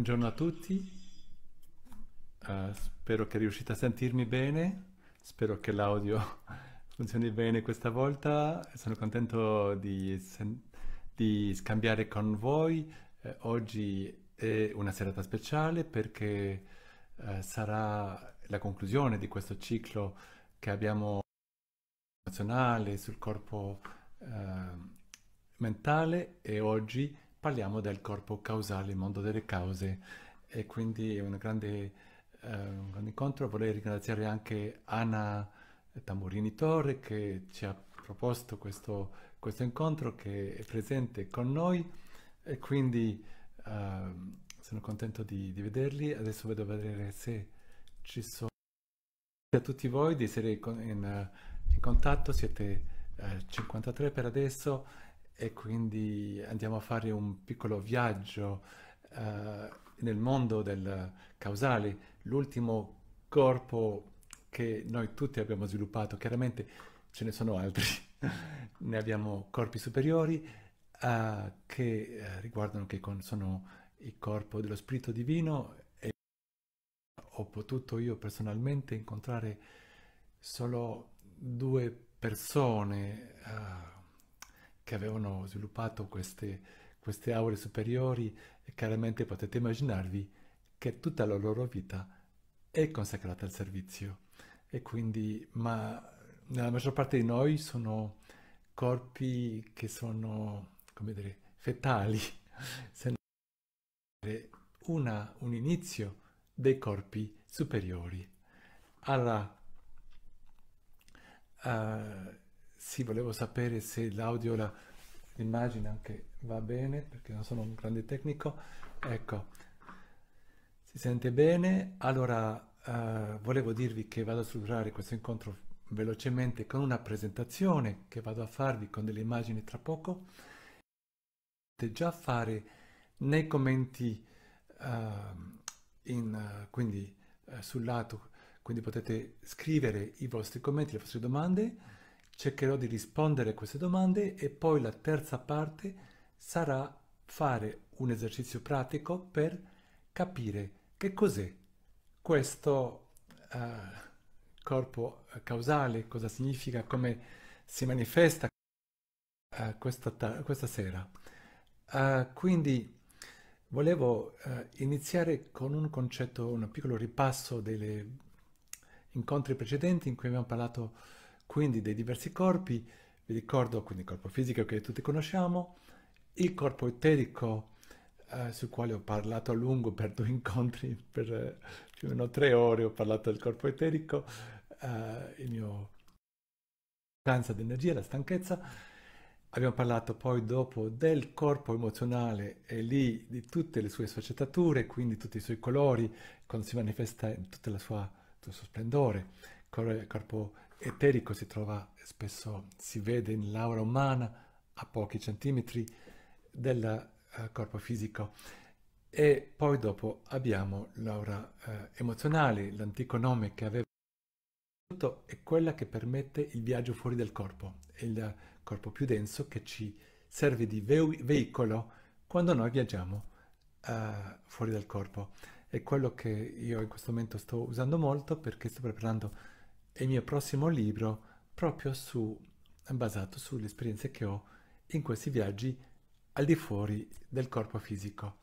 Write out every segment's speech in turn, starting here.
Buongiorno a tutti, uh, spero che riuscite a sentirmi bene, spero che l'audio funzioni bene questa volta, sono contento di, di scambiare con voi. Eh, oggi è una serata speciale perché eh, sarà la conclusione di questo ciclo che abbiamo nazionale sul corpo eh, mentale e oggi parliamo del corpo causale, il mondo delle cause e quindi è grande, eh, un grande incontro. Vorrei ringraziare anche Anna Tamburini Torre che ci ha proposto questo, questo incontro, che è presente con noi e quindi eh, sono contento di, di, vederli. Adesso vedo vedere se ci sono... Grazie A tutti voi di essere in, in, in contatto, siete eh, 53 per adesso e quindi andiamo a fare un piccolo viaggio uh, nel mondo del causale, l'ultimo corpo che noi tutti abbiamo sviluppato, chiaramente ce ne sono altri, ne abbiamo corpi superiori uh, che uh, riguardano che con, sono il corpo dello spirito divino e ho potuto io personalmente incontrare solo due persone che avevano sviluppato queste, queste aure superiori e chiaramente potete immaginarvi che tutta la loro vita è consacrata al servizio e quindi ma nella maggior parte di noi sono corpi che sono come dire fetali se non una, un inizio dei corpi superiori alla uh, sì, volevo sapere se l'audio, la, l'immagine anche va bene, perché non sono un grande tecnico. Ecco, si sente bene. Allora, eh, volevo dirvi che vado a strutturare questo incontro velocemente con una presentazione che vado a farvi con delle immagini tra poco. Potete già fare nei commenti, eh, in, quindi eh, sul lato, quindi potete scrivere i vostri commenti, le vostre domande Cercherò di rispondere a queste domande e poi la terza parte sarà fare un esercizio pratico per capire che cos'è questo uh, corpo causale, cosa significa, come si manifesta uh, questa, questa, sera. Uh, quindi volevo iniziare con un concetto, un piccolo ripasso degli incontri precedenti in cui abbiamo parlato quindi dei diversi corpi, vi ricordo quindi il corpo fisico che tutti conosciamo, il corpo eterico eh, sul quale ho parlato a lungo per due incontri, per eh, più o meno tre ore ho parlato del corpo eterico, eh, il mio cansa di energia, la stanchezza, abbiamo parlato poi dopo del corpo emozionale e lì di tutte le sue sfaccettature, quindi tutti i suoi colori, quando si manifesta in tutto il suo splendore, corpo eterico si trova spesso, si vede in l'aura umana a pochi centimetri del uh, eh, corpo fisico. E poi dopo abbiamo l'aura uh, emozionale, l'antico nome che aveva è quella che permette il viaggio fuori del corpo, è il corpo più denso che ci serve di ve- veicolo quando noi viaggiamo uh, fuori dal corpo. È quello che io in questo momento sto usando molto perché sto preparando e il mio prossimo libro proprio su, basato sulle esperienze che ho in questi viaggi al di fuori del corpo fisico.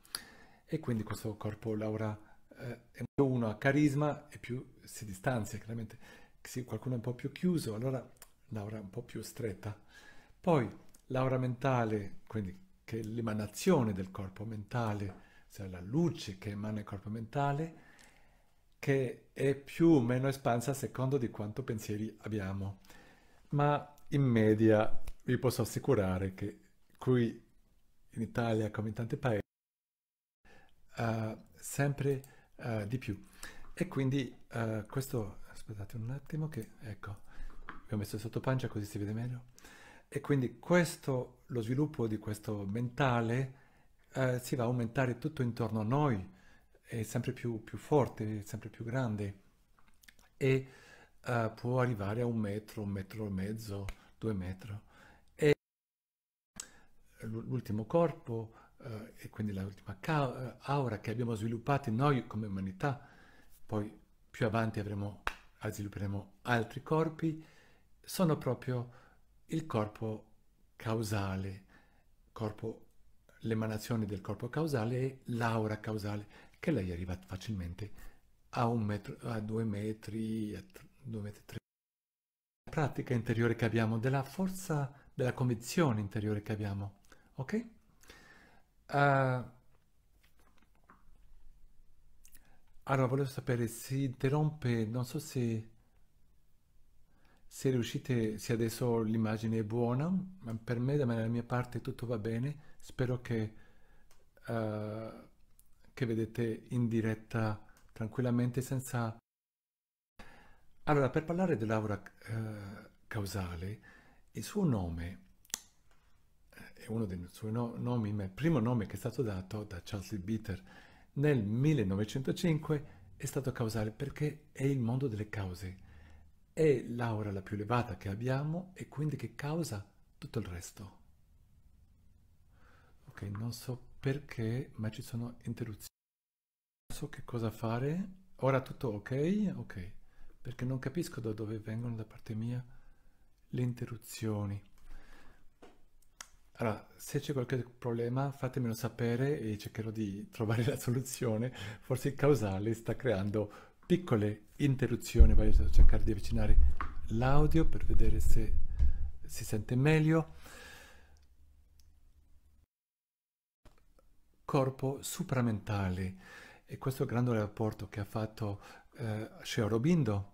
E quindi questo corpo Laura eh, è più uno ha carisma e più si distanzia, chiaramente sì, qualcuno è un po' più chiuso, allora Laura è un po' più stretta. Poi Laura mentale, quindi che è l'emanazione del corpo mentale, cioè la luce che emana il corpo mentale, che è più o meno espansa a secondo di quanto pensieri abbiamo, ma in media vi posso assicurare che qui in Italia, come in tanti paesi, uh, sempre uh, di più. E quindi uh, questo, aspettate un attimo che, ecco, vi ho messo sotto pancia così si vede meglio. E quindi questo, lo sviluppo di questo mentale si va a aumentare tutto intorno a noi, è sempre più, più forte, sempre più grande e uh, può arrivare a un metro, un metro e mezzo, due metri. E l'ultimo corpo uh, e quindi l'ultima eh, aura che abbiamo sviluppato noi come umanità, poi più avanti avremo, svilupperemo altri corpi, sono proprio il corpo causale, corpo, l'emanazione del corpo causale e l'aura causale che lei arriva facilmente a un metro, a due metri, a due metri tre. La pratica interiore che abbiamo, della forza, della convinzione interiore che abbiamo, ok? Uh, Allora, volevo sapere, si interrompe, non so se, se riuscite, se adesso l'immagine è buona, ma per me, da me, dalla mia parte, tutto va bene. Spero che uh, che vedete in diretta tranquillamente senza... Allora, per parlare dell'aura eh, causale, il suo nome eh, è uno dei suoi no nomi, il primo nome che è stato dato da Charles Bitter nel 1905 è stato causale perché è il mondo delle cause, è l'aura la più elevata che abbiamo e quindi che causa tutto il resto. Ok, non so perché, ma ci sono interruzioni. Non so che cosa fare. Ora tutto ok? Ok. Perché non capisco da dove vengono da parte mia le interruzioni. Allora, se c'è qualche problema fatemelo sapere e cercherò di trovare la soluzione. Forse il causale sta creando piccole interruzioni, voglio cercare di avvicinare l'audio per vedere se si sente meglio. corpo supramentale e questo grande rapporto che ha fatto eh, Sheorobindo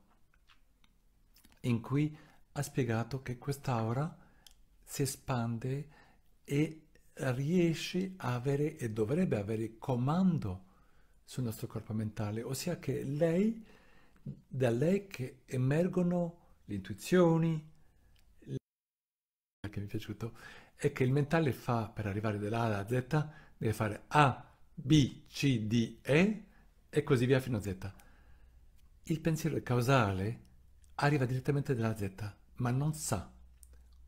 in cui ha spiegato che quest'aura si espande e riesce a avere e dovrebbe avere comando sul nostro corpo mentale, ossia che lei, da lei che emergono le intuizioni, che mi è piaciuto, è che il mentale fa per arrivare dalla A alla Z deve fare A, B, C, D, E e così via fino a Z. Il pensiero causale arriva direttamente dalla Z, ma non sa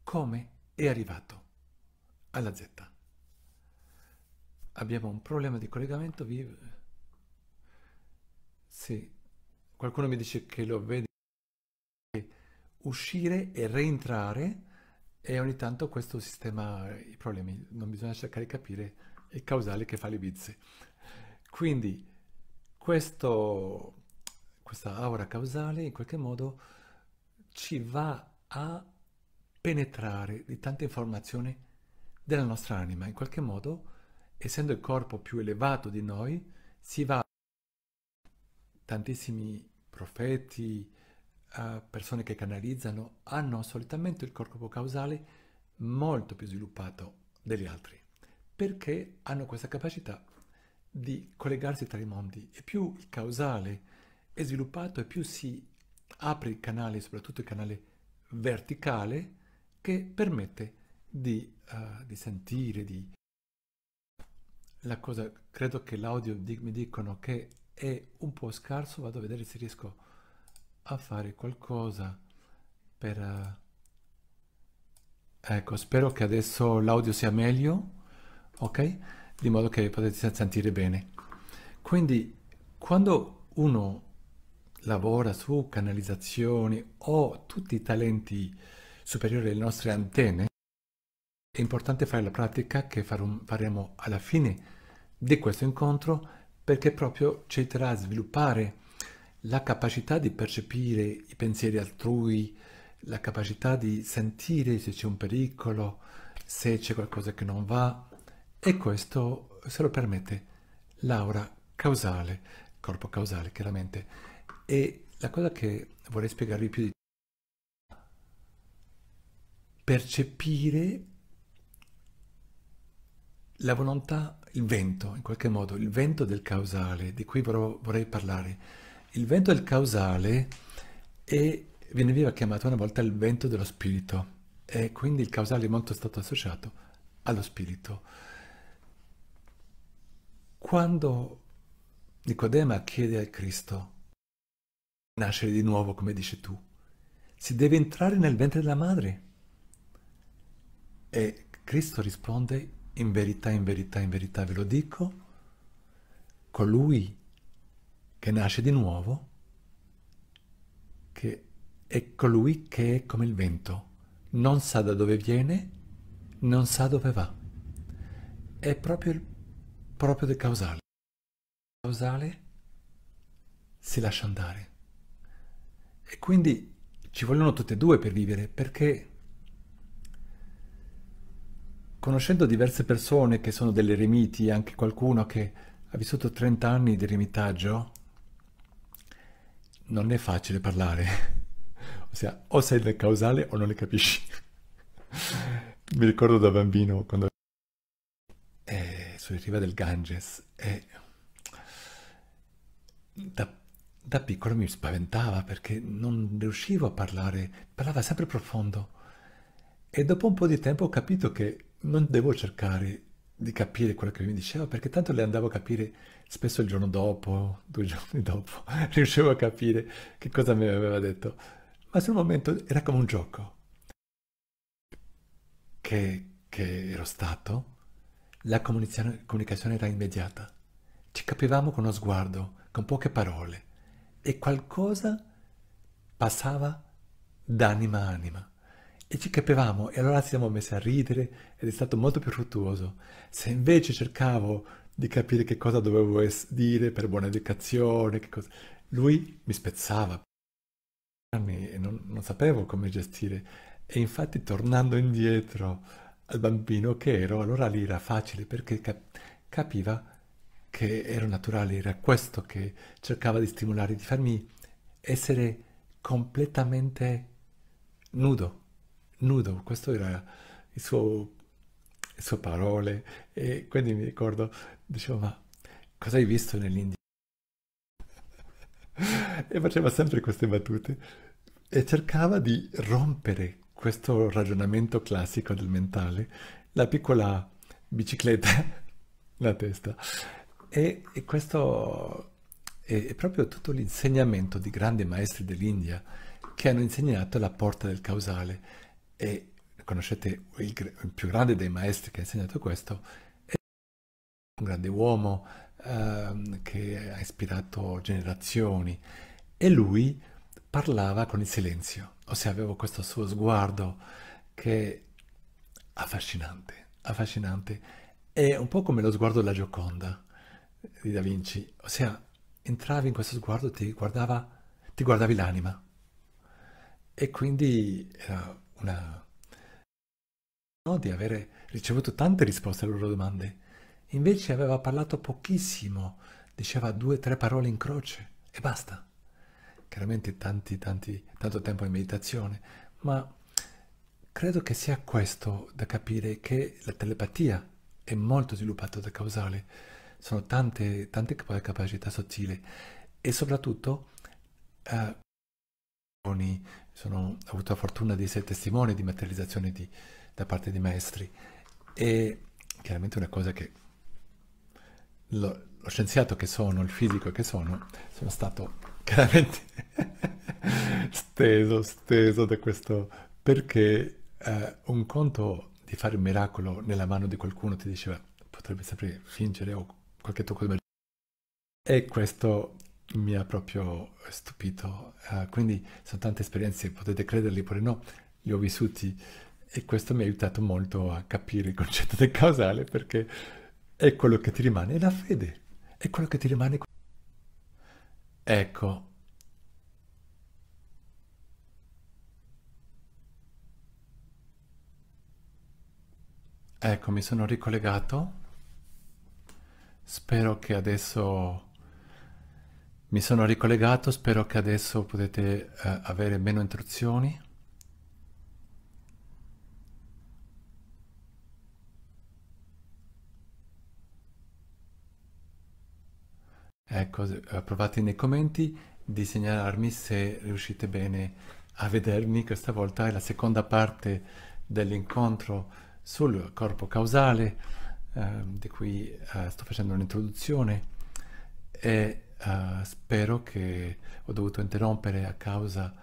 come è arrivato alla Z. Abbiamo un problema di collegamento. Vi... Sì, qualcuno mi dice che lo vede uscire e reentrare e ogni tanto questo sistema i problemi, non bisogna cercare di capire il causale che fa le bizze. Quindi questo, questa aura causale in qualche modo ci va a penetrare di tante informazioni della nostra anima. In qualche modo, essendo il corpo più elevato di noi, si va tantissimi profeti, persone che canalizzano, hanno solitamente il corpo causale molto più sviluppato degli altri perché hanno questa capacità di collegarsi tra i mondi e più il causale è sviluppato e più si apre il canale, soprattutto il canale verticale, che permette di, uh, di sentire, di... La cosa, credo che l'audio di, mi dicono che è un po' scarso, vado a vedere se riesco a fare qualcosa per... Uh... Ecco, spero che adesso l'audio sia meglio ok? Di modo che potete sentire bene. Quindi quando uno lavora su canalizzazioni o tutti i talenti superiori alle nostre antenne, è importante fare la pratica che faremo alla fine di questo incontro perché proprio ci aiuterà a sviluppare la capacità di percepire i pensieri altrui, la capacità di sentire se c'è un pericolo, se c'è qualcosa che non va, e questo se lo permette l'aura causale, corpo causale chiaramente. E la cosa che vorrei spiegarvi più di è percepire la volontà, il vento, in qualche modo, il vento del causale, di cui vorrei parlare. Il vento del causale è, veniva chiamato una volta il vento dello spirito, e quindi il causale è molto stato associato allo spirito. Quando Nicodema chiede a Cristo nascere di nuovo, come dici tu, si deve entrare nel ventre della madre. E Cristo risponde, in verità, in verità, in verità ve lo dico, colui che nasce di nuovo, che è colui che è come il vento, non sa da dove viene, non sa dove va. È proprio il proprio del causale. Il causale si lascia andare. E quindi ci vogliono tutte e due per vivere, perché conoscendo diverse persone che sono delle remiti, anche qualcuno che ha vissuto 30 anni di remitaggio, non è facile parlare. Ossia, o sei del causale o non le capisci. Mi ricordo da bambino quando sulle rive del Ganges e da, da piccolo mi spaventava perché non riuscivo a parlare, parlava sempre profondo e dopo un po' di tempo ho capito che non devo cercare di capire quello che mi diceva perché tanto le andavo a capire spesso il giorno dopo, due giorni dopo, riuscivo a capire che cosa mi aveva detto, ma sul momento era come un gioco che, che ero stato la comunicazione era immediata. Ci capivamo con uno sguardo, con poche parole, e qualcosa passava d'anima a anima. E ci capivamo, e allora ci siamo messi a ridere ed è stato molto più fruttuoso. Se invece cercavo di capire che cosa dovevo dire per buona educazione, cosa... lui mi spezzava. E non, non sapevo come gestire. E infatti tornando indietro al bambino che ero, allora lì era facile perché cap- capiva che ero naturale, era questo che cercava di stimolare, di farmi essere completamente nudo, nudo, questo era il suo, le sue parole e quindi mi ricordo, dicevo ma cosa hai visto nell'India? e faceva sempre queste battute e cercava di rompere questo ragionamento classico del mentale, la piccola bicicletta la testa. E, e, questo è, è proprio tutto l'insegnamento di grandi maestri dell'India che hanno insegnato la porta del causale. E conoscete il, il più grande dei maestri che ha insegnato questo, è un grande uomo ehm, che ha ispirato generazioni. E lui parlava con il silenzio, ossia avevo questo suo sguardo che è affascinante, affascinante, è un po' come lo sguardo della Gioconda di Da Vinci, ossia entravi in questo sguardo, ti, guardava, ti guardavi l'anima e quindi era una... No, di avere ricevuto tante risposte alle loro domande, invece aveva parlato pochissimo, diceva due o tre parole in croce e basta chiaramente tanti, tanti, tanto tempo in meditazione, ma credo che sia questo da capire che la telepatia è molto sviluppata da causale, sono tante, tante capacità sottili e soprattutto eh, sono, ho avuto la fortuna di essere testimone di materializzazione di, da parte di maestri e chiaramente una cosa che lo, lo scienziato che sono, il fisico che sono, sono stato chiaramente steso, steso da questo, perché eh, un conto di fare un miracolo nella mano di qualcuno ti diceva potrebbe sempre fingere o qualche tocco di magia e questo mi ha proprio stupito uh, quindi sono tante esperienze potete crederli oppure no li ho vissuti e questo mi ha aiutato molto a capire il concetto del causale perché è quello che ti rimane è la fede è quello che ti rimane Ecco. Ecco, mi sono ricollegato. Spero che adesso... Mi sono ricollegato, spero che adesso potete eh, avere meno interruzioni. Ecco, eh, provate nei commenti di segnalarmi se riuscite bene a vedermi. Questa volta è la seconda parte dell'incontro sul corpo causale, eh, di cui eh, sto facendo un'introduzione e eh, spero che ho dovuto interrompere a causa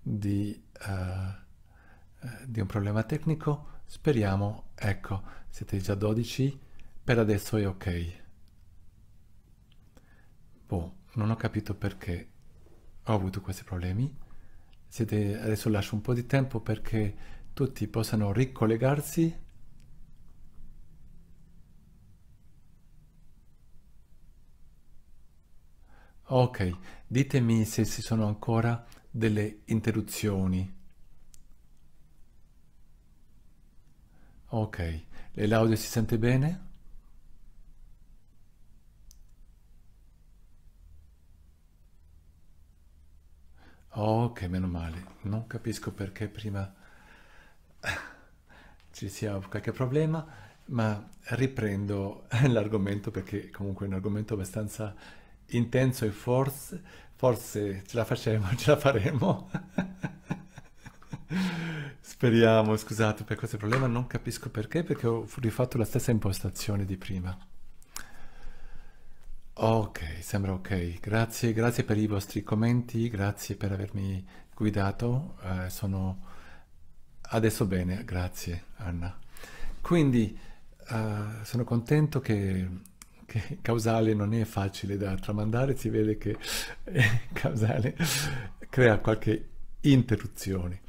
di, eh, di un problema tecnico. Speriamo, ecco, siete già 12, per adesso è ok boh, non ho capito perché ho avuto questi problemi. Siete, adesso lascio un po' di tempo perché tutti possano ricollegarsi. Ok, ditemi se ci sono ancora delle interruzioni. Ok, le l'audio si sente bene? Ok, meno male. Non capisco perché prima ci sia qualche problema, ma riprendo l'argomento perché comunque è un argomento abbastanza intenso e forse, forse ce la facciamo, ce la faremo. Speriamo, scusate per questo problema, non capisco perché, perché ho rifatto la stessa impostazione di prima. Ok, sembra ok. Grazie, grazie per i vostri commenti, grazie per avermi guidato. Eh, sono adesso bene, grazie Anna. Quindi eh, sono contento che, che, causale non è facile da tramandare, si vede che eh, causale crea qualche interruzione.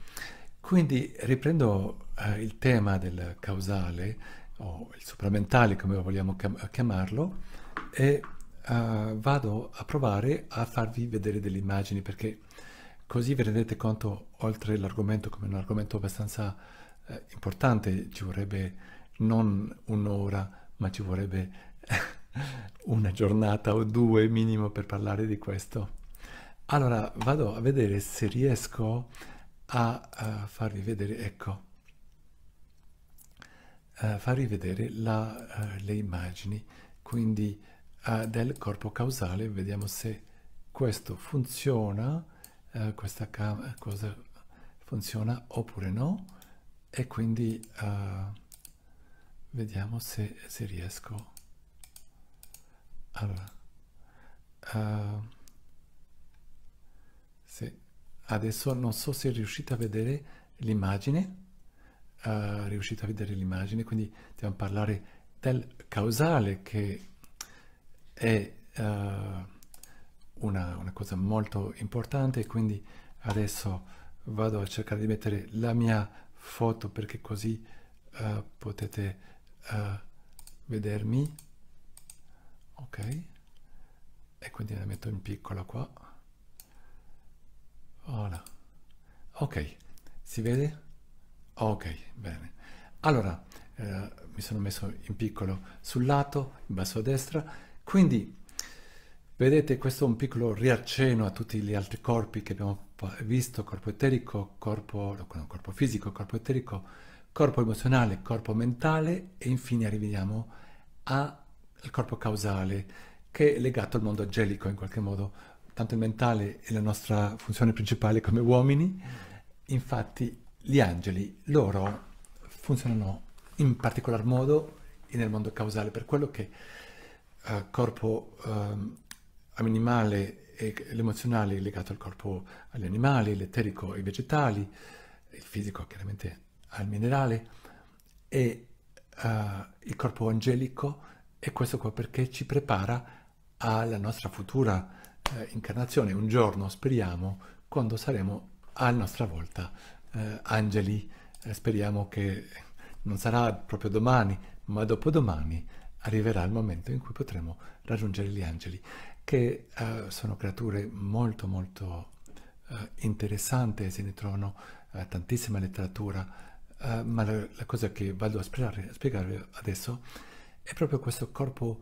Quindi riprendo eh, il tema del causale o il supramentale come vogliamo chiamarlo e uh, vado a provare a farvi vedere delle immagini perché così vi rendete conto oltre l'argomento come un argomento abbastanza uh, importante ci vorrebbe non un'ora ma ci vorrebbe una giornata o due minimo per parlare di questo allora vado a vedere se riesco a uh, farvi vedere ecco Uh, farvi vedere la, uh, le immagini quindi eh, del corpo causale, vediamo se questo funziona, eh, questa cosa funziona oppure no, e quindi eh, vediamo se, se, riesco. Allora, eh, sì. adesso non so se riuscite a vedere l'immagine. Uh, riuscite a vedere l'immagine, quindi dobbiamo parlare del causale che è uh, una, una cosa molto importante quindi adesso vado a cercare di mettere la mia foto perché così uh, potete uh, vedermi ok e quindi la metto in piccola qua voilà. ok si vede ok bene allora uh, mi sono messo in piccolo sul lato in basso a destra quindi, vedete, questo è un piccolo riaccenno a tutti gli altri corpi che abbiamo visto, corpo eterico, corpo, no, corpo fisico, corpo eterico, corpo emozionale, corpo mentale e infine arriviamo al corpo causale che è legato al mondo angelico in qualche modo, tanto il mentale è la nostra funzione principale come uomini, infatti gli angeli, loro funzionano in particolar modo nel mondo causale, per quello che eh, corpo um, ehm, animale e l'emozionale legato al corpo agli animali, l'eterico ai vegetali, il fisico chiaramente al minerale e uh, il corpo angelico e questo qua perché ci prepara alla nostra futura eh, incarnazione, un giorno speriamo quando saremo a nostra volta eh, angeli, eh, speriamo che non sarà proprio domani, ma dopodomani arriverà il momento in cui potremo raggiungere gli angeli, che uh, sono creature molto molto uh, interessanti, se ne trovano uh, tantissima letteratura, ma la, la, cosa che vado a spiegare, a spiegarvi adesso è proprio questo corpo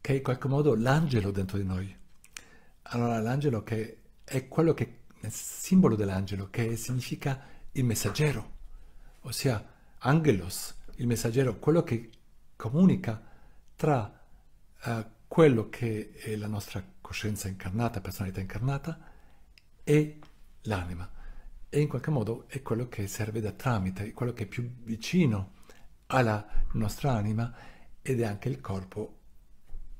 che è in qualche modo l'angelo dentro di noi. Allora l'angelo che è quello che è il simbolo dell'angelo, che significa il messaggero, ossia angelos, il messaggero, quello che comunica tra eh, quello che è la nostra coscienza incarnata, personalità incarnata e l'anima. E in qualche modo è quello che serve da tramite, è quello che è più vicino alla nostra anima ed è anche il corpo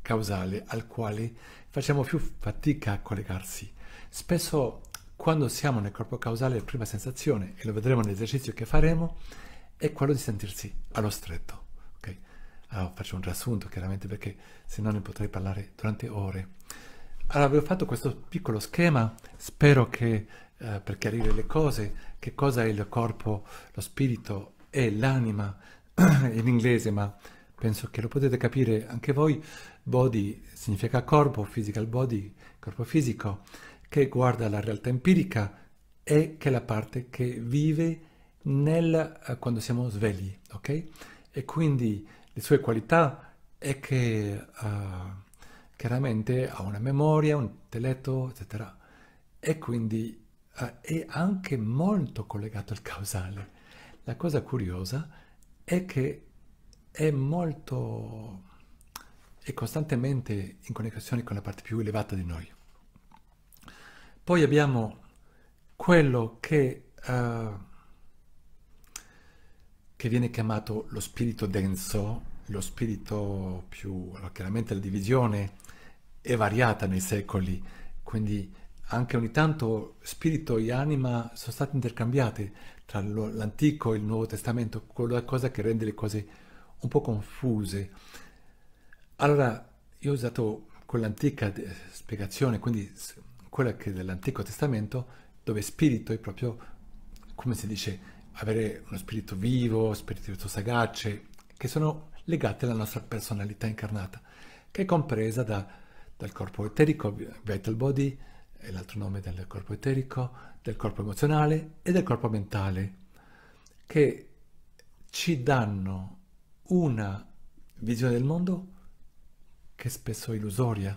causale al quale facciamo più fatica a collegarsi. Spesso quando siamo nel corpo causale la prima sensazione, e lo vedremo nell'esercizio che faremo, è quello di sentirsi allo stretto ah, faccio un riassunto chiaramente perché se no ne potrei parlare durante ore. Allora, vi ho fatto questo piccolo schema, spero che eh, per chiarire le cose, che cosa è il corpo, lo spirito e l'anima in inglese, ma penso che lo potete capire anche voi. Body significa corpo, physical body, corpo fisico, che guarda la realtà empirica e che è la parte che vive nel, eh, quando siamo svegli, ok? E quindi le sue qualità è che uh, chiaramente ha una memoria, un intelletto, eccetera, e quindi uh, è anche molto collegato al causale. La cosa curiosa è che è molto è costantemente in connessione con la parte più elevata di noi. Poi abbiamo quello che uh, che viene chiamato lo spirito denso, lo spirito più... chiaramente la divisione è variata nei secoli, quindi anche ogni tanto spirito e anima sono stati intercambiati tra l'Antico e il Nuovo Testamento, quella cosa che rende le cose un po' confuse. Allora, io ho usato quell'antica eh, spiegazione, quindi quella che dell'Antico Testamento, dove spirito è proprio, come si dice, avere uno spirito vivo, spirito sagace, che sono legati alla nostra personalità incarnata, che è compresa da, dal corpo eterico, vital body, è l'altro nome del corpo eterico, del corpo emozionale e del corpo mentale, che ci danno una visione del mondo che è spesso illusoria,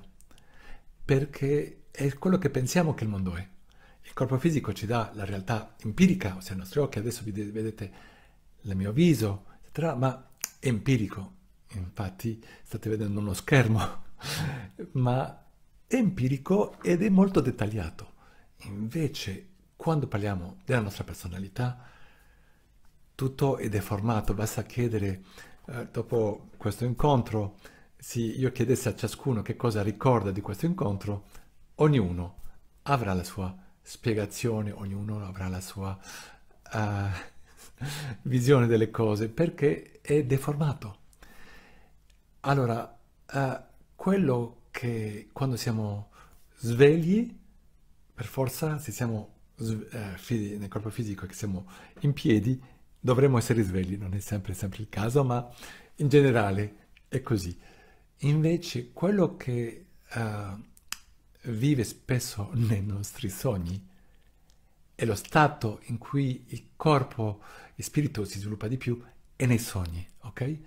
perché è quello che pensiamo che il mondo è corpo fisico ci dà la realtà empirica, ossia i nostri occhi, adesso vedete il mio viso, eccetera, ma empirico, infatti state vedendo uno schermo, ma è empirico ed è molto dettagliato. Invece, quando parliamo della nostra personalità, tutto è deformato, basta chiedere, eh, dopo questo incontro, se io chiedessi a ciascuno che cosa ricorda di questo incontro, ognuno avrà la sua spiegazione, ognuno avrà la sua uh, visione delle cose, perché è deformato. Allora, uh, quello che quando siamo svegli, per forza, se siamo eh, nel corpo fisico e che siamo in piedi, dovremmo essere svegli, non è sempre, sempre il caso, ma in generale è così. Invece quello che... Uh, vive spesso nei nostri sogni. E lo stato in cui il corpo e spirito si sviluppa di più è nei sogni, ok?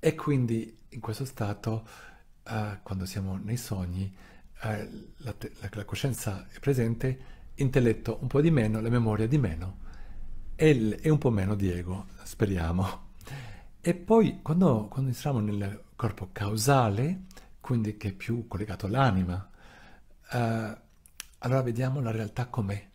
E quindi in questo stato, uh, quando siamo nei sogni, uh, la, la, la, coscienza è presente, intelletto un po' di meno, la memoria di meno e, il, e un po' meno di ego, speriamo. E poi quando, quando entriamo nel corpo causale, quindi che è più collegato all'anima, Uh, allora vediamo la realtà com'è.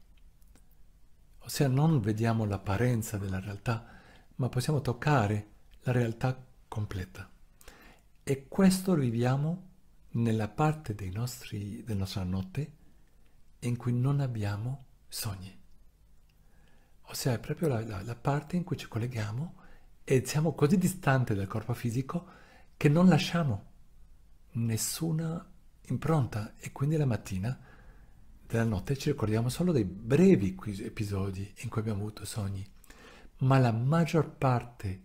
Ossia non vediamo l'apparenza della realtà, ma possiamo toccare la realtà completa. E questo viviamo nella parte nostri, della nostra notte in cui non abbiamo sogni. Ossia è proprio la, la, la parte in cui ci colleghiamo e siamo così distanti dal corpo fisico che non lasciamo nessuna impronta e quindi la mattina della notte ci ricordiamo solo dei brevi episodi in cui abbiamo avuto sogni, ma la maggior parte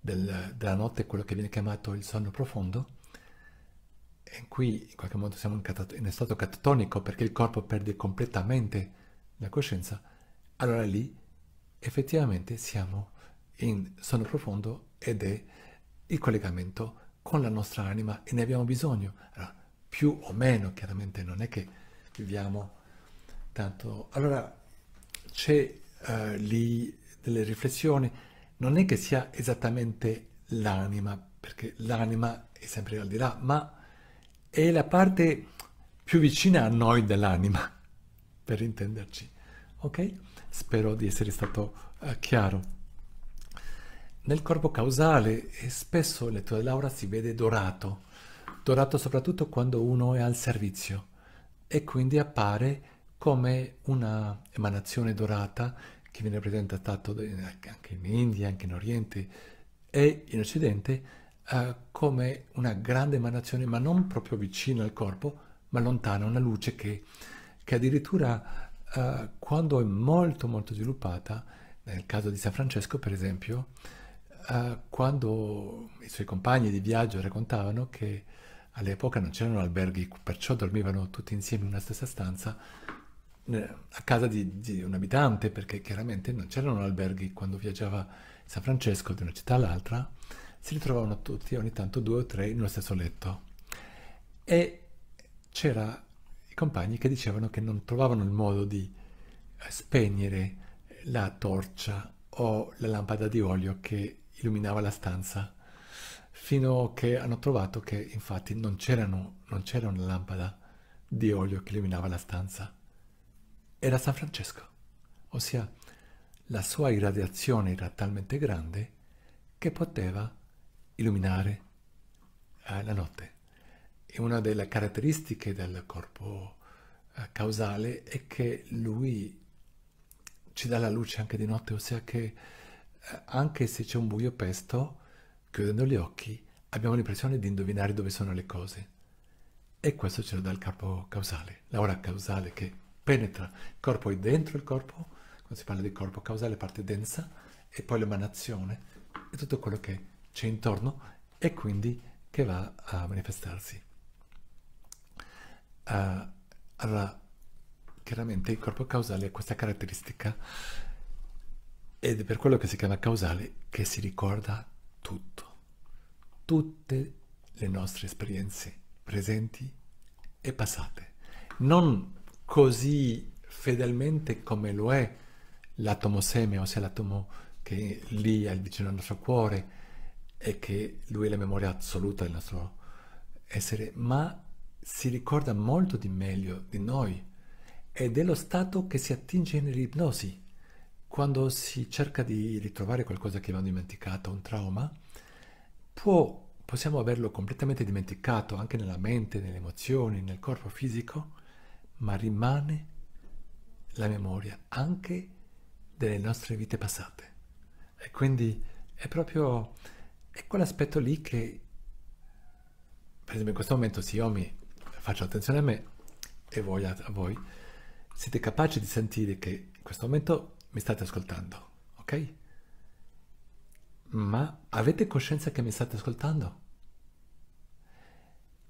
del, della notte, quello che viene chiamato il sonno profondo, in cui in qualche modo siamo in, catat- in stato catatonico perché il corpo perde completamente la coscienza, allora lì effettivamente siamo in sonno profondo ed è il collegamento con la nostra anima e ne abbiamo bisogno. Allora, più o meno, chiaramente non è che viviamo tanto. Allora c'è eh, lì delle riflessioni, non è che sia esattamente l'anima, perché l'anima è sempre al di là, ma è la parte più vicina a noi dell'anima, per intenderci. Ok? Spero di essere stato eh, chiaro. Nel corpo causale eh, spesso il letto dell'aura si vede dorato, dorato soprattutto quando uno è al servizio e quindi appare come una emanazione dorata che viene presentata anche in India, anche in Oriente e in Occidente eh, come una grande emanazione ma non proprio vicina al corpo ma lontana, una luce che, che addirittura eh, quando è molto molto sviluppata, nel caso di San Francesco per esempio, eh, quando i suoi compagni di viaggio raccontavano che all'epoca non c'erano alberghi, perciò dormivano tutti insieme in una stessa stanza eh, a casa di, di un abitante, perché chiaramente non c'erano alberghi quando viaggiava San Francesco da una città all'altra, si ritrovavano tutti ogni tanto due o tre nello stesso letto. E c'era i compagni che dicevano che non trovavano il modo di eh, spegnere la torcia o la lampada di olio che illuminava la stanza fino a che hanno trovato che infatti non, non c'era una lampada di olio che illuminava la stanza. Era San Francesco, ossia la sua irradiazione era talmente grande che poteva illuminare eh, la notte. E una delle caratteristiche del corpo eh, causale è che lui ci dà la luce anche di notte, ossia che eh, anche se c'è un buio pesto, Chiudendo gli occhi abbiamo l'impressione di indovinare dove sono le cose. E questo ce lo dà il corpo causale, la causale che penetra il corpo e dentro il corpo, quando si parla di corpo causale, parte densa, e poi l'emanazione e tutto quello che c'è intorno e quindi che va a manifestarsi. Uh, allora, chiaramente il corpo causale ha questa caratteristica ed è per quello che si chiama causale che si ricorda tutto, tutte le nostre esperienze presenti e passate, non così fedelmente come lo è l'atomo seme, ossia l'atomo che è lì è vicino al nostro cuore e che lui è la memoria assoluta del nostro essere, ma si ricorda molto di meglio di noi e dello stato che si attinge nell'ipnosi quando si cerca di ritrovare qualcosa che abbiamo dimenticato, un trauma, può, possiamo averlo completamente dimenticato anche nella mente, nelle emozioni, nel corpo fisico, ma rimane la memoria anche delle nostre vite passate. E quindi è proprio è quell'aspetto lì che, per esempio in questo momento se io mi faccio attenzione a me e voi a, a voi, siete capaci di sentire che in questo momento mi state ascoltando, ok? Ma avete coscienza che mi state ascoltando?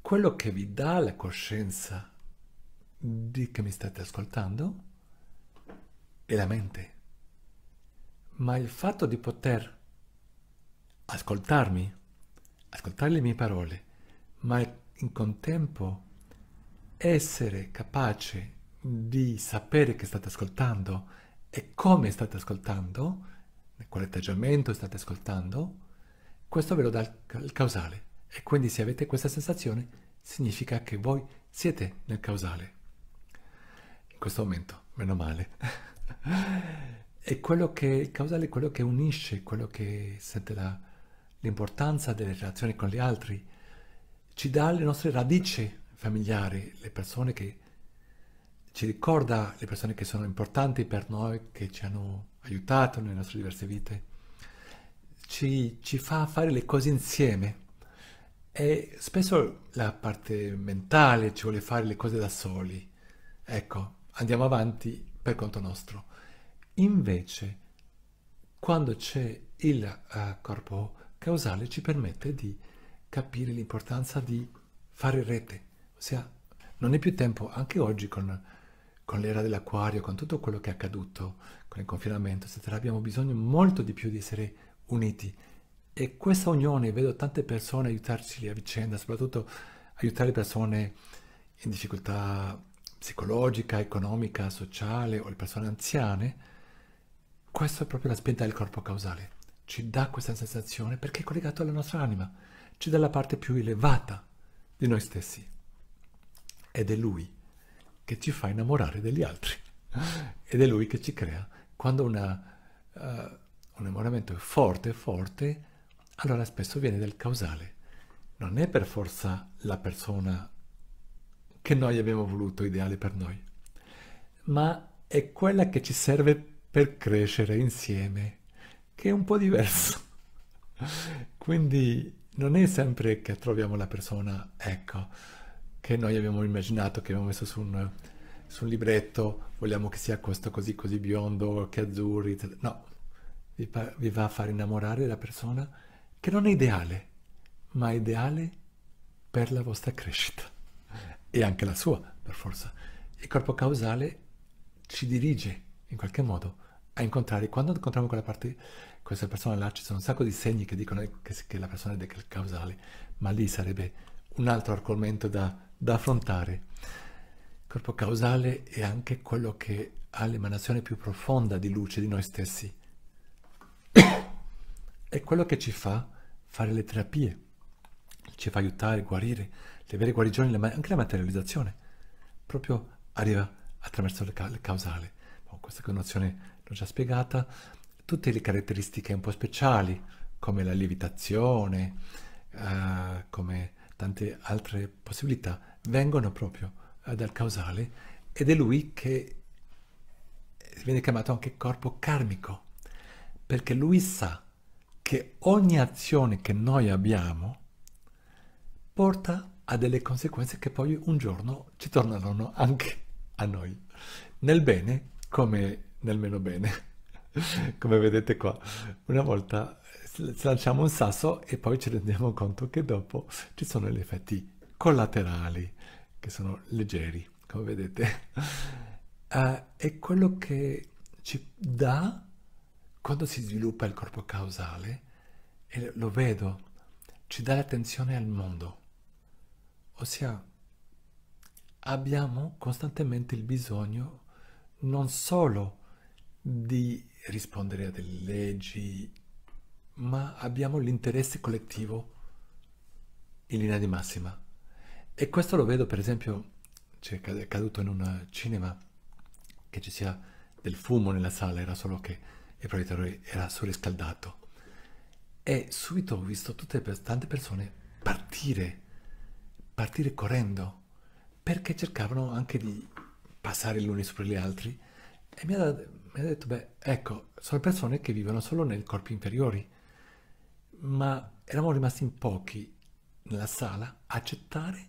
Quello che vi dà la coscienza di che mi state ascoltando è la mente. Ma il fatto di poter ascoltarmi, ascoltare le mie parole, ma in contempo essere capace di sapere che state ascoltando, e come state ascoltando, quale atteggiamento state ascoltando, questo ve lo dà il causale. E quindi se avete questa sensazione, significa che voi siete nel causale. In questo momento, meno male. e quello che, il causale è quello che unisce, quello che sente l'importanza delle relazioni con gli altri, ci dà le nostre radici familiari, le persone che ci ricorda le persone che sono importanti per noi, che ci hanno aiutato nelle nostre diverse vite, ci, ci fa fare le cose insieme. E spesso la parte mentale ci vuole fare le cose da soli. Ecco, andiamo avanti per conto nostro. Invece, quando c'è il uh, corpo causale, ci permette di capire l'importanza di fare rete, ossia non è più tempo, anche oggi con con l'era dell'acquario, con tutto quello che è accaduto, con il confinamento, eccetera, abbiamo bisogno molto di più di essere uniti. E questa unione, vedo tante persone aiutarci a vicenda, soprattutto aiutare persone in difficoltà psicologica, economica, sociale o le persone anziane, questa è proprio la spinta del corpo causale. Ci dà questa sensazione perché è collegato alla nostra anima, ci dà la parte più elevata di noi stessi ed è Lui che ci fa innamorare degli altri. Ed è lui che ci crea. Quando una, uh, un innamoramento è forte, forte, allora spesso viene del causale. Non è per forza la persona che noi abbiamo voluto ideale per noi, ma è quella che ci serve per crescere insieme, che è un po' diverso. Quindi non è sempre che troviamo la persona, ecco, che noi abbiamo immaginato, che abbiamo messo su un, su un libretto, vogliamo che sia questo così così biondo, che azzurri, no, vi, vi va a far innamorare la persona che non è ideale, ma è ideale per la vostra crescita e anche la sua, per forza. Il corpo causale ci dirige in qualche modo a incontrare, quando incontriamo quella parte, questa persona là, ci sono un sacco di segni che dicono che, che la persona è del causale, ma lì sarebbe un altro argomento da da affrontare. Il corpo causale è anche quello che ha l'emanazione più profonda di luce di noi stessi. è quello che ci fa fare le terapie, ci fa aiutare, a guarire, le vere guarigioni, anche la materializzazione, proprio arriva attraverso il, causale. Boh, questa connotazione l'ho già spiegata, tutte le caratteristiche un po' speciali, come la lievitazione, eh, come tante altre possibilità vengono proprio eh, dal causale ed è lui che viene chiamato anche corpo karmico, perché lui sa che ogni azione che noi abbiamo porta a delle conseguenze che poi un giorno ci torneranno anche a noi, nel bene come nel meno bene. come vedete qua, una volta lanciamo un sasso e poi ci rendiamo conto che dopo ci sono gli effetti collaterali che sono leggeri, come vedete, uh, è quello che ci dà quando si sviluppa il corpo causale e lo vedo, ci dà l'attenzione al mondo. Ossia, abbiamo costantemente il bisogno non solo di rispondere a delle leggi, ma abbiamo l'interesse collettivo in linea di massima. E questo lo vedo per esempio, cioè, è caduto in un cinema che ci sia del fumo nella sala, era solo che il proiettore era surriscaldato. E subito ho visto tutte, tante persone partire, partire correndo, perché cercavano anche di passare gli uni sopra gli altri. E mi ha, mi ha detto, beh, ecco, sono persone che vivono solo nei corpi inferiori, ma eravamo rimasti in pochi nella sala a accettare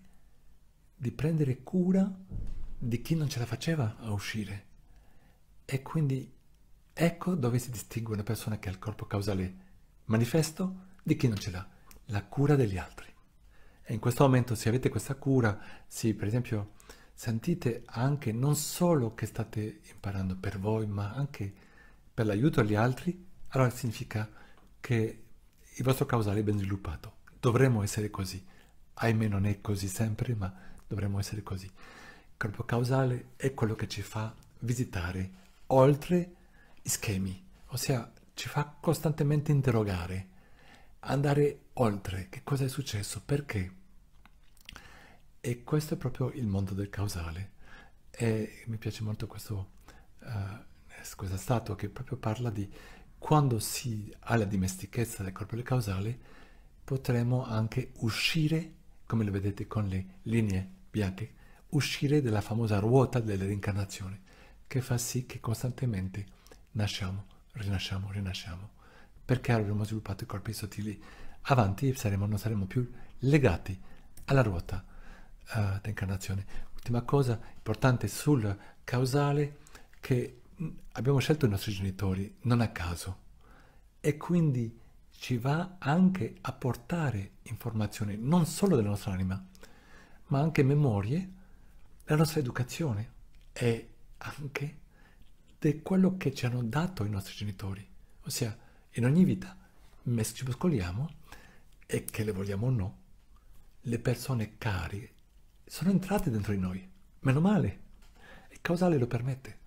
di prendere cura di chi non ce la faceva a uscire. E quindi ecco dove si distingue una persona che ha il corpo causale manifesto di chi non ce l'ha, la cura degli altri. E in questo momento se avete questa cura, se per esempio sentite anche non solo che state imparando per voi, ma anche per l'aiuto agli altri, allora significa che il vostro causale è ben sviluppato. Dovremmo essere così. Ahimè non è così sempre, ma dovremmo essere così. Il corpo causale è quello che ci fa visitare oltre i schemi, ossia ci fa costantemente interrogare, andare oltre che cosa è successo, perché. E questo è proprio il mondo del causale. E mi piace molto questo, uh, eh, questa statua che proprio parla di quando si ha la dimestichezza del corpo del causale, potremo anche uscire, come lo vedete con le linee Bianchi, uscire dalla famosa ruota della reincarnazione che fa sì che costantemente nasciamo, rinasciamo, rinasciamo, perché avremo sviluppato i corpi sottili avanti e saremo, non saremo più legati alla ruota uh, eh, dell'incarnazione. Ultima cosa importante sul causale che mm, abbiamo scelto i nostri genitori non a caso e quindi ci va anche a portare informazioni non solo della nostra anima, ma anche memorie, la nostra educazione è anche di quello che ci hanno dato i nostri genitori. Ossia, in ogni vita, mentre ci mescoliamo, e che le vogliamo o no, le persone care sono entrate dentro di noi. Meno male. Il causale lo permette.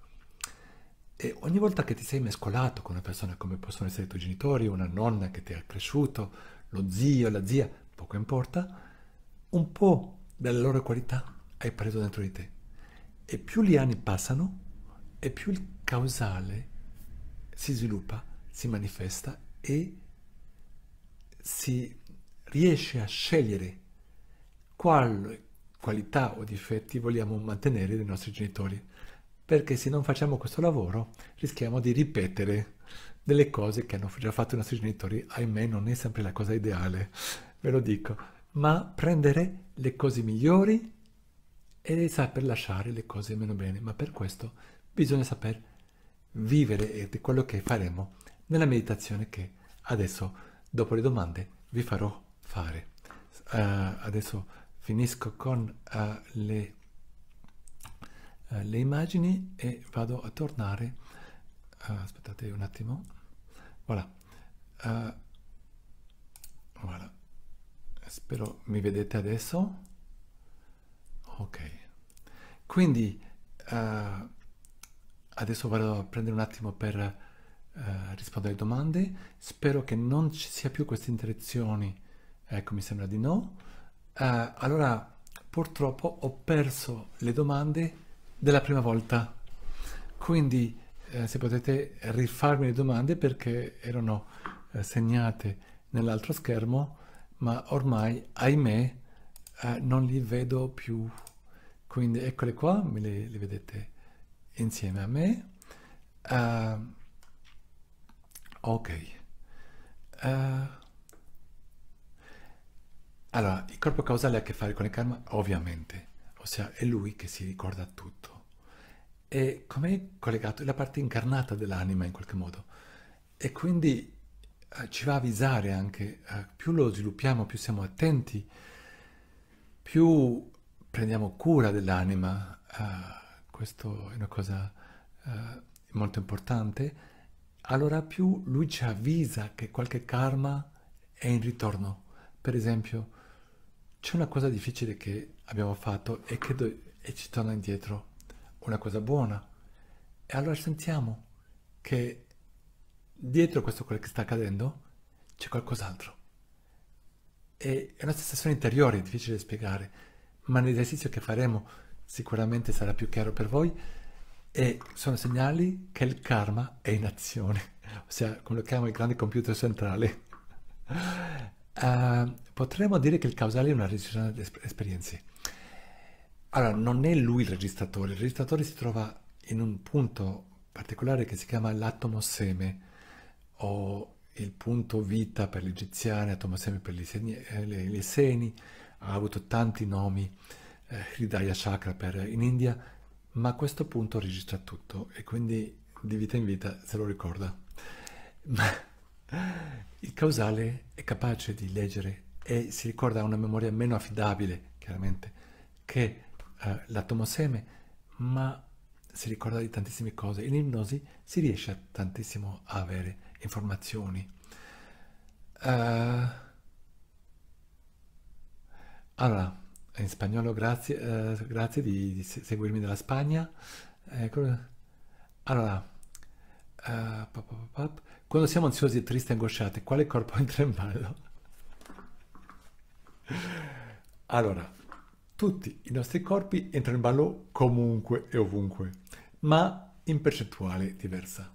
E ogni volta che ti sei mescolato con una persona come possono essere i tuoi genitori, una nonna che ti ha cresciuto, lo zio, la zia, poco importa, un po' delle loro qualità hai preso dentro di te. E più gli anni passano, e più il causale si sviluppa, si manifesta e si riesce a scegliere quale qualità o difetti vogliamo mantenere dei nostri genitori. Perché se non facciamo questo lavoro rischiamo di ripetere delle cose che hanno già fatto i nostri genitori. Ahimè, non è sempre la cosa ideale, ve lo dico ma prendere le cose migliori e le saper lasciare le cose meno bene. Ma per questo bisogna saper vivere ed è quello che faremo nella meditazione che adesso, dopo le domande, vi farò fare. Uh, adesso finisco con uh, le, uh, le, immagini e vado a tornare. aspettate un attimo. Voilà. voilà spero mi vedete adesso ok quindi uh, adesso vado a prendere un attimo per uh, rispondere alle domande spero che non ci sia più queste interazioni ecco mi sembra di no uh, allora purtroppo ho perso le domande della prima volta quindi eh, se potete rifarmi le domande perché erano eh, segnate nell'altro schermo ma ormai, ahimè, eh, non li vedo più. Quindi eccole qua, me le, le vedete insieme a me. Uh, ok. Uh, allora, il corpo causale ha a che fare con il karma, ovviamente, ossia è lui che si ricorda tutto. E com'è collegato? È la parte incarnata dell'anima in qualche modo. E quindi eh, ci va a avvisare anche, eh, più lo sviluppiamo, più siamo attenti, più prendiamo cura dell'anima, uh, questo è una cosa uh, molto importante, allora più lui ci avvisa che qualche karma è in ritorno. Per esempio, c'è una cosa difficile che abbiamo fatto e, che e ci torna indietro una cosa buona. E allora sentiamo che dietro questo quello che sta accadendo c'è qualcos'altro. E è una sensazione interiore, difficile da spiegare, ma nell'esercizio che faremo sicuramente sarà più chiaro per voi e sono segnali che il karma è in azione, ossia come lo chiama il grande computer centrale. Uh, potremmo dire che il causale è una registrazione di esperienze. Allora, non è lui il registratore, il registratore si trova in un punto particolare che si chiama l'atomo seme, o il punto vita per gli egiziani, Atomasemi per gli esseni, eh, ha avuto tanti nomi, eh, Hridaya Chakra per in India, ma questo punto registra tutto e quindi di vita in vita se lo ricorda. Ma il causale è capace di leggere e si ricorda una memoria meno affidabile, chiaramente, che eh, l'atomoseme, ma si ricorda di tantissime cose. In ipnosi si riesce tantissimo a avere informazioni. Uh, allora, in spagnolo grazie, uh, grazie di, di, seguirmi dalla Spagna. Ecco. Allora, uh, eh, pop, pop, pop. quando siamo ansiosi, tristi, angosciati, quale corpo entra in ballo? Allora, tutti i nostri corpi entrano in ballo comunque e ovunque, ma in percentuale diversa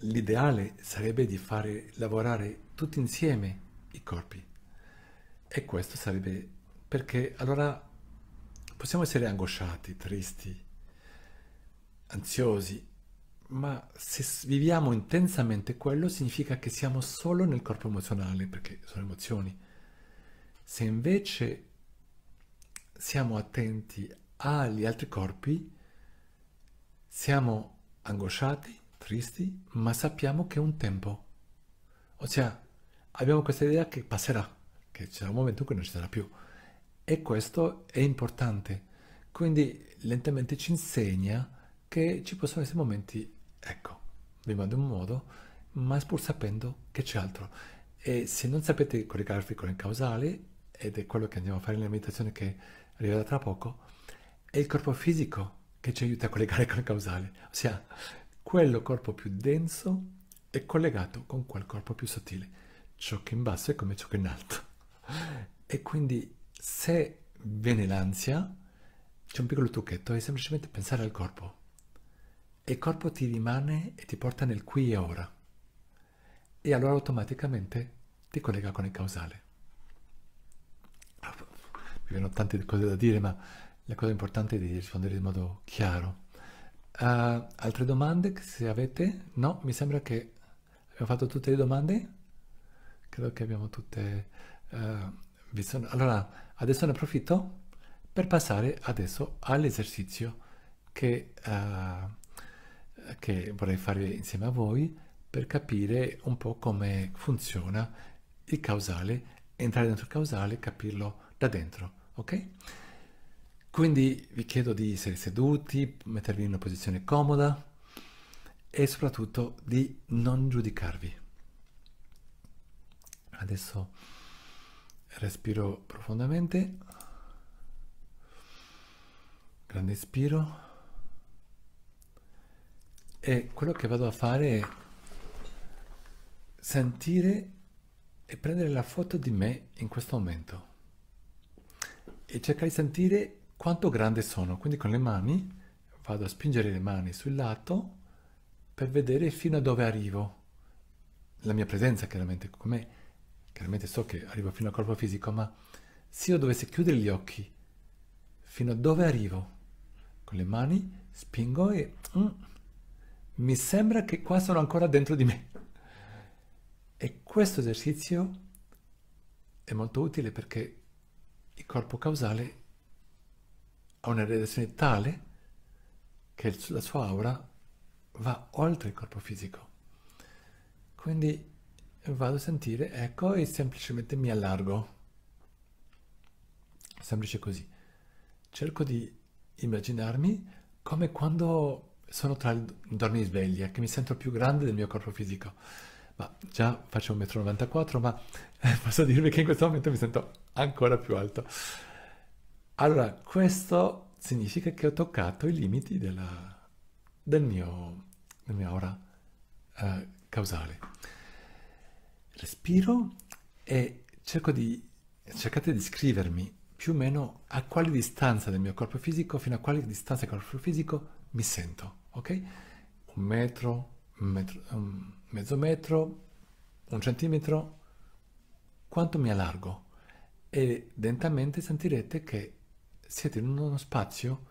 l'ideale sarebbe di fare lavorare tutti insieme i corpi e questo sarebbe perché allora possiamo essere angosciati, tristi, ansiosi, ma se viviamo intensamente quello significa che siamo solo nel corpo emozionale, perché sono emozioni. Se invece siamo attenti agli altri corpi, siamo angosciati, tristi, ma sappiamo che è un tempo. Ossia, abbiamo questa idea che passerà, che c'è un momento in cui non ci sarà più. E questo è importante. Quindi lentamente ci insegna che ci possono essere momenti, ecco, vi mando un modo, ma pur sapendo che c'è altro. E se non sapete collegarvi con il causale, ed è quello che andiamo a fare nella meditazione che arriverà tra poco, è il corpo fisico che ci aiuta a collegare con il causale. Ossia, quello corpo più denso è collegato con quel corpo più sottile. Ciò che è in basso è come ciò che è in alto. E quindi se viene l'ansia, c'è un piccolo trucchetto, è semplicemente pensare al corpo. E il corpo ti rimane e ti porta nel qui e ora. E allora automaticamente ti collega con il causale. Mi vengono tante cose da dire, ma la cosa importante è di rispondere in modo chiaro. Uh, altre domande se avete? No, mi sembra che abbiamo fatto tutte le domande. Credo che abbiamo tutte uh, eh, visto. Allora, adesso ne approfitto per passare adesso all'esercizio che, uh, che vorrei fare insieme a voi per capire un po' come funziona il causale, entrare dentro il causale, capirlo da dentro, ok? Quindi vi chiedo di essere seduti, mettervi in una posizione comoda e soprattutto di non giudicarvi. Adesso respiro profondamente, grande espiro e quello che vado a fare è sentire e prendere la foto di me in questo momento e cercare di sentire quanto grande sono. Quindi con le mani vado a spingere le mani sul lato per vedere fino a dove arrivo. La mia presenza chiaramente com'è, chiaramente so che arrivo fino al corpo fisico, ma se io dovessi chiudere gli occhi, fino a dove arrivo? Con le mani spingo e mm, mi sembra che qua sono ancora dentro di me. E questo esercizio è molto utile perché il corpo causale ha una radiazione tale che la sua aura va oltre il corpo fisico. Quindi vado a sentire, ecco, e semplicemente mi allargo. Semplice così. Cerco di immaginarmi come quando sono tra il dormi sveglia, eh, che mi sento più grande del mio corpo fisico. Ma già faccio 1,94 m, ma posso dirvi che in questo momento mi sento ancora più alto. Allora, questo significa che ho toccato i limiti della, del, mio, del mio aura eh, causale. Respiro e cerco di, cercate di scrivermi più o meno a quale distanza del mio corpo fisico, fino a quale distanza del corpo fisico mi sento, ok? Un metro, un metro un mezzo metro, un centimetro, quanto mi allargo? E lentamente sentirete che siete in uno spazio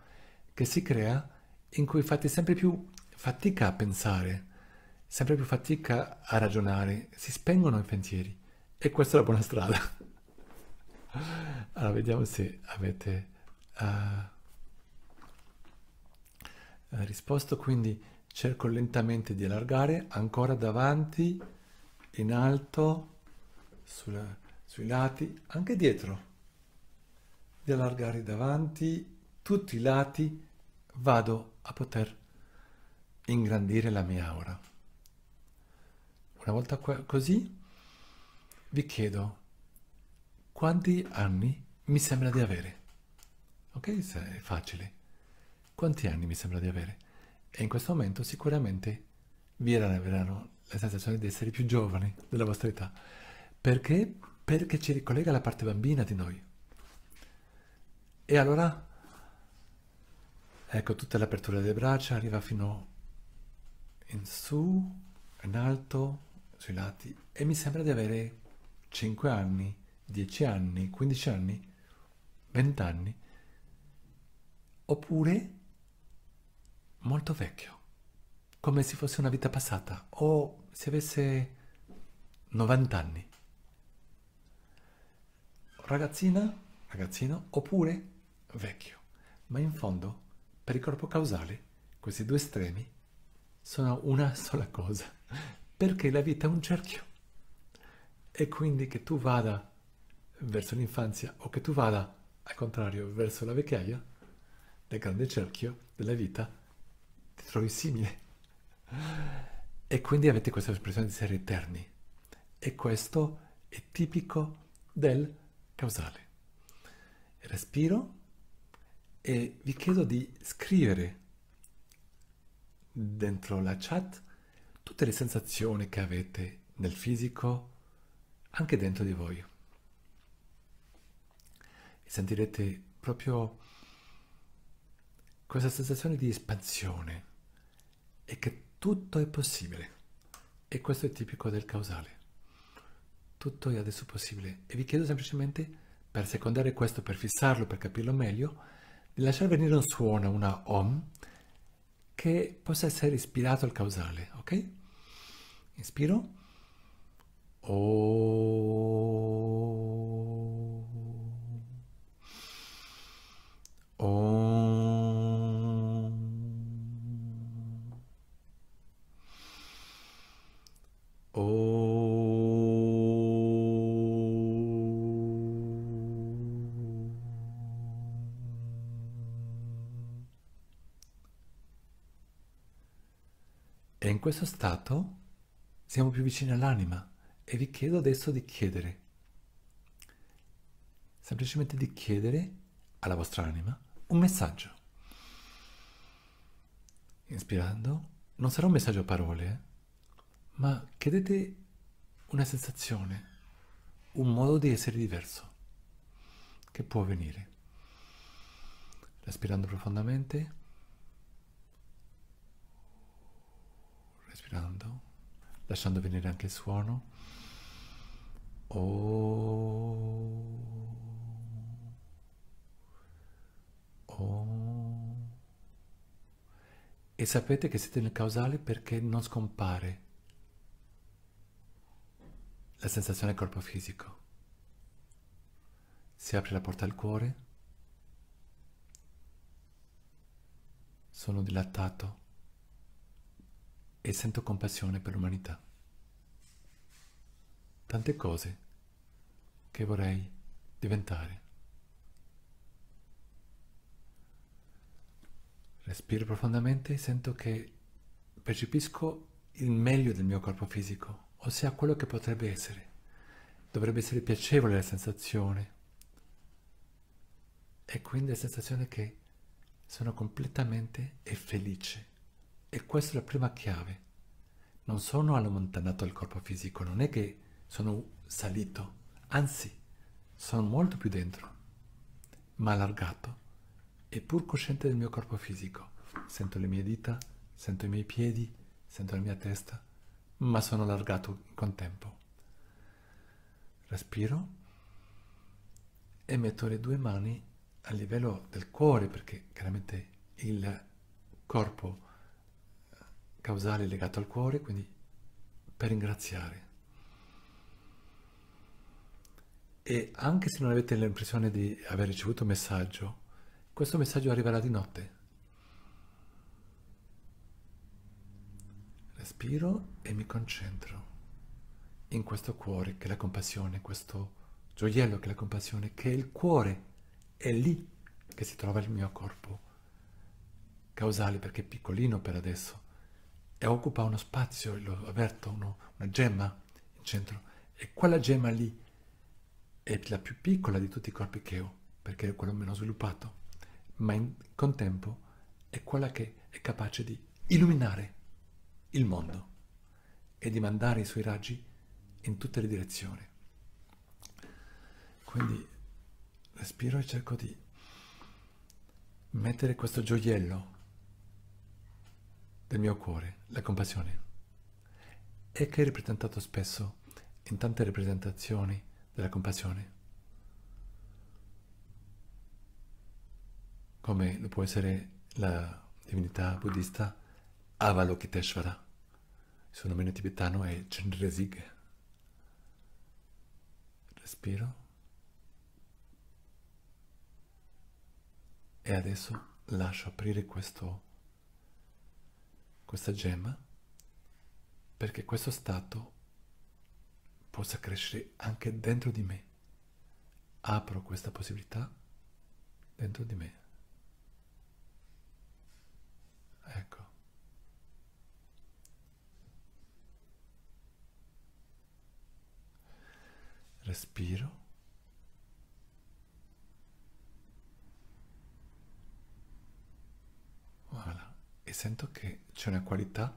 che si crea in cui fate sempre più fatica a pensare, sempre più fatica a ragionare, si spengono i pensieri e questa è la buona strada. Allora vediamo se avete uh, risposto, quindi cerco lentamente di allargare, ancora davanti, in alto, sulla, sui lati, anche dietro di allargare davanti, tutti i lati, vado a poter ingrandire la mia aura. Una volta così, vi chiedo quanti anni mi sembra di avere. Ok? Se è facile. Quanti anni mi sembra di avere? E in questo momento sicuramente vi avranno la sensazione di essere più giovani della vostra età. Perché? Perché ci ricollega la parte bambina di noi. E allora, ecco tutta l'apertura delle braccia, arriva fino in su, in alto, sui lati, e mi sembra di avere 5 anni, 10 anni, 15 anni, 20 anni, oppure molto vecchio, come se fosse una vita passata, o se avesse 90 anni. Ragazzina, ragazzino, oppure vecchio, ma in fondo, per il corpo causale, questi due estremi sono una sola cosa, perché la vita è un cerchio. E quindi che tu vada verso l'infanzia o che tu vada, al contrario, verso la vecchiaia, del grande cerchio della vita, ti trovi simile. E quindi avete questa espressione di essere eterni. E questo è tipico del causale. Respiro e vi chiedo di scrivere dentro la chat tutte le sensazioni che avete nel fisico anche dentro di voi e sentirete proprio questa sensazione di espansione e che tutto è possibile e questo è tipico del causale tutto è adesso possibile e vi chiedo semplicemente per secondare questo per fissarlo per capirlo meglio lasciare venire un suono, una om, che possa essere ispirato al causale, ok? Inspiro. Om. Om. E in questo stato siamo più vicini all'anima e vi chiedo adesso di chiedere, semplicemente di chiedere alla vostra anima un messaggio. Inspirando, non sarà un messaggio a parole, eh, ma chiedete una sensazione, un modo di essere diverso che può venire. Respirando profondamente. respirando, lasciando venire anche il suono. Oh. Oh. E sapete che siete nel causale perché non scompare la sensazione del corpo fisico. Si apre la porta al cuore. Sono dilattato e sento compassione per l'umanità. Tante cose che vorrei diventare. Respiro profondamente e sento che percepisco il meglio del mio corpo fisico, ossia quello che potrebbe essere. Dovrebbe essere piacevole la sensazione. E quindi la sensazione che sono completamente e felice e questa è la prima chiave. Non sono allontanato dal corpo fisico, non è che sono salito, anzi, sono molto più dentro, ma allargato e pur cosciente del mio corpo fisico. Sento le mie dita, sento i miei piedi, sento la mia testa, ma sono allargato con tempo. Respiro e metto le due mani a livello del cuore perché chiaramente il corpo causale legato al cuore, quindi per ringraziare. E anche se non avete l'impressione di aver ricevuto un messaggio, questo messaggio arriverà di notte. Respiro e mi concentro in questo cuore che è la compassione, questo gioiello che è la compassione, che è il cuore, è lì che si trova il mio corpo causale perché è piccolino per adesso, e occupa uno spazio, l'ho aperto, uno, una gemma in centro, e quella gemma lì è la più piccola di tutti i corpi che ho, perché è quello meno sviluppato, ma in contempo è quella che è capace di illuminare il mondo e di mandare i suoi raggi in tutte le direzioni. Quindi respiro e cerco di mettere questo gioiello del mio cuore, la compassione, e che è rappresentato spesso in tante rappresentazioni della compassione, come lo può essere la divinità buddista Avalokiteshvara, il suo nome tibetano è Chenrezig. Respiro. E adesso lascio aprire questo questa gemma perché questo stato possa crescere anche dentro di me. Apro questa possibilità dentro di me. Ecco. Respiro. Voilà e sento che c'è una qualità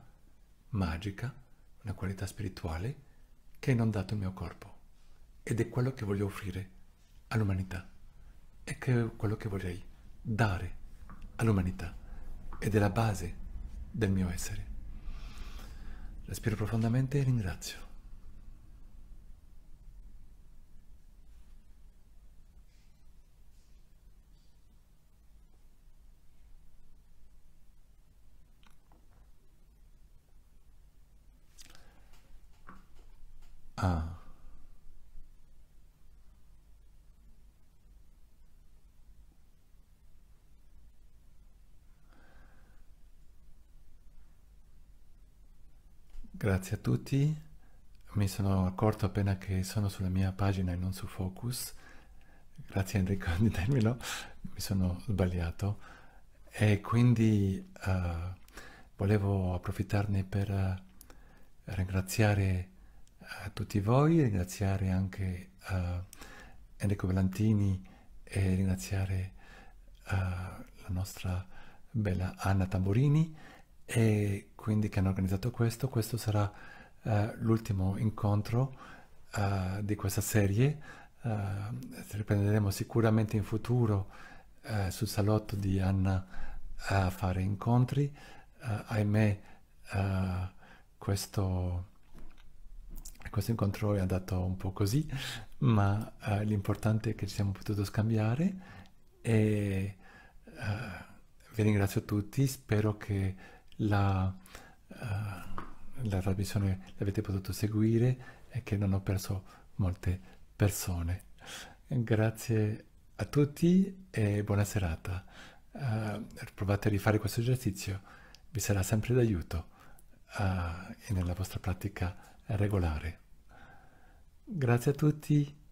magica, una qualità spirituale che ha inondato il mio corpo ed è quello che voglio offrire all'umanità e che è quello che vorrei dare all'umanità ed è la base del mio essere. Respiro profondamente e ringrazio. a ah. Grazie a tutti, mi sono accorto appena che sono sulla mia pagina e non su Focus, grazie Enrico di dirmelo, mi sono sbagliato e quindi uh, volevo approfittarne per uh, ringraziare a tutti voi, ringraziare anche uh, Enrico Bellantini e ringraziare uh, la nostra bella Anna Tamburini e quindi che hanno organizzato questo. Questo sarà uh, l'ultimo incontro di questa serie. riprenderemo sicuramente in futuro sul salotto di Anna a fare incontri. ahimè, questo questo incontro è andato un po' così, ma uh, l'importante è che ci siamo potuti scambiare e uh, vi ringrazio tutti, spero che la, uh, la trasmissione l'avete potuto seguire e che non ho perso molte persone. Grazie a tutti e buona serata. provate a rifare questo esercizio, vi sarà sempre d'aiuto nella vostra pratica regolare. Grazie a tutti.